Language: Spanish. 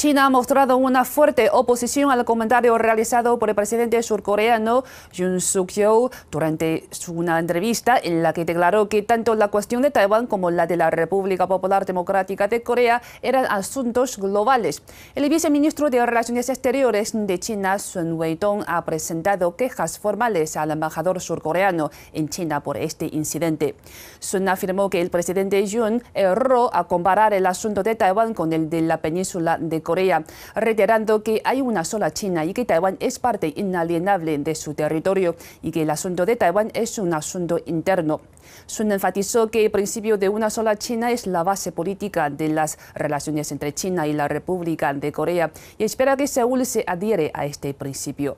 China ha mostrado una fuerte oposición al comentario realizado por el presidente surcoreano Yoon Suk-yeol durante una entrevista en la que declaró que tanto la cuestión de Taiwán como la de la República Popular Democrática de Corea eran asuntos globales. El viceministro de Relaciones Exteriores de China, Sun Weidong, ha presentado quejas formales al embajador surcoreano en China por este incidente. Sun afirmó que el presidente Yoon erró a comparar el asunto de Taiwán con el de la península de Corea. Corea, reiterando que hay una sola China y que Taiwán es parte inalienable de su territorio y que el asunto de Taiwán es un asunto interno. Sun enfatizó que el principio de una sola China es la base política de las relaciones entre China y la República de Corea y espera que Seúl se adhiere a este principio.